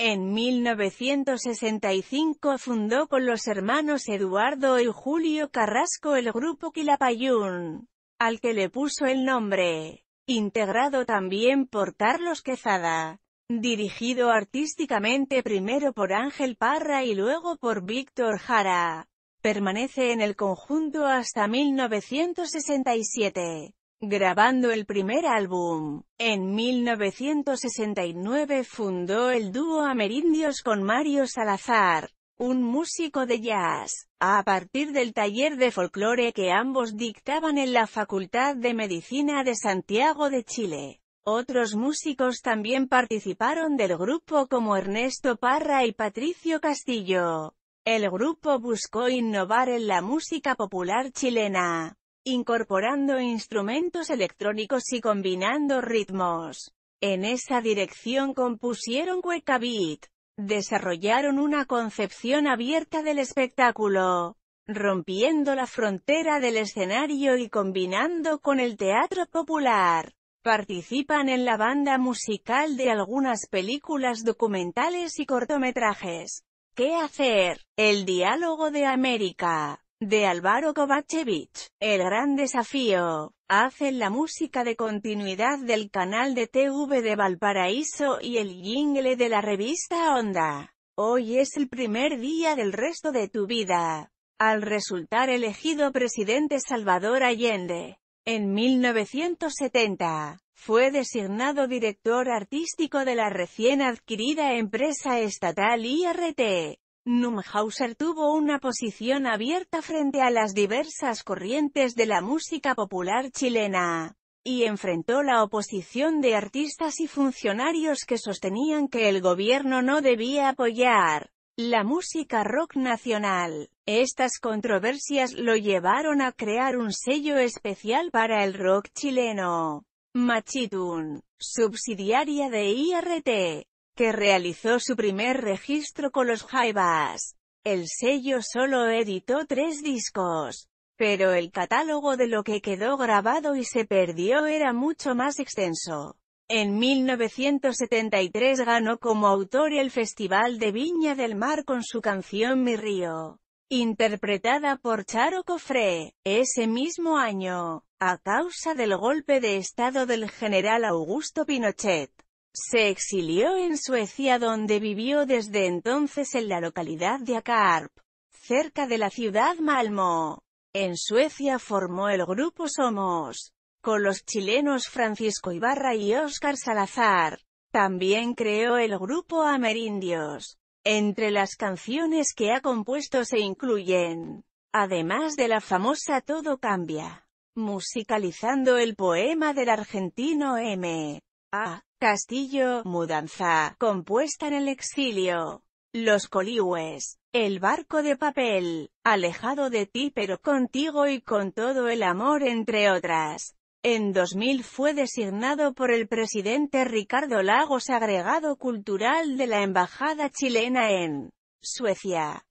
En 1965 fundó con los hermanos Eduardo y Julio Carrasco el grupo Quilapayún, al que le puso el nombre, integrado también por Carlos Quezada, dirigido artísticamente primero por Ángel Parra y luego por Víctor Jara. Permanece en el conjunto hasta 1967. Grabando el primer álbum, en 1969 fundó el dúo Amerindios con Mario Salazar, un músico de jazz, a partir del taller de folclore que ambos dictaban en la Facultad de Medicina de Santiago de Chile. Otros músicos también participaron del grupo como Ernesto Parra y Patricio Castillo. El grupo buscó innovar en la música popular chilena, incorporando instrumentos electrónicos y combinando ritmos. En esa dirección compusieron Cueca Beat. Desarrollaron una concepción abierta del espectáculo, rompiendo la frontera del escenario y combinando con el teatro popular. Participan en la banda musical de algunas películas documentales y cortometrajes. ¿Qué hacer? El diálogo de América de Álvaro Kovachevich. El gran desafío. Hacen la música de continuidad del canal de TV de Valparaíso y el jingle de la revista Onda. Hoy es el primer día del resto de tu vida. Al resultar elegido presidente Salvador Allende, en 1970, fue designado director artístico de la recién adquirida empresa estatal IRT. Numhauser tuvo una posición abierta frente a las diversas corrientes de la música popular chilena, y enfrentó la oposición de artistas y funcionarios que sostenían que el gobierno no debía apoyar la música rock nacional. Estas controversias lo llevaron a crear un sello especial para el rock chileno. Machitun, subsidiaria de IRT, que realizó su primer registro con los Jaivas. El sello solo editó tres discos, pero el catálogo de lo que quedó grabado y se perdió era mucho más extenso. En 1973 ganó como autor el Festival de Viña del Mar con su canción Mi Río, interpretada por Charo Cofré, ese mismo año, a causa del golpe de estado del general Augusto Pinochet. Se exilió en Suecia donde vivió desde entonces en la localidad de Akarp, cerca de la ciudad Malmo. En Suecia formó el grupo Somos, con los chilenos Francisco Ibarra y Óscar Salazar. También creó el grupo Amerindios. Entre las canciones que ha compuesto se incluyen, además de la famosa Todo Cambia, musicalizando el poema del argentino M. A. Castillo, mudanza, compuesta en el exilio. Los coligües, El barco de papel. Alejado de ti pero contigo y con todo el amor entre otras. En 2000 fue designado por el presidente Ricardo Lagos agregado cultural de la Embajada chilena en Suecia.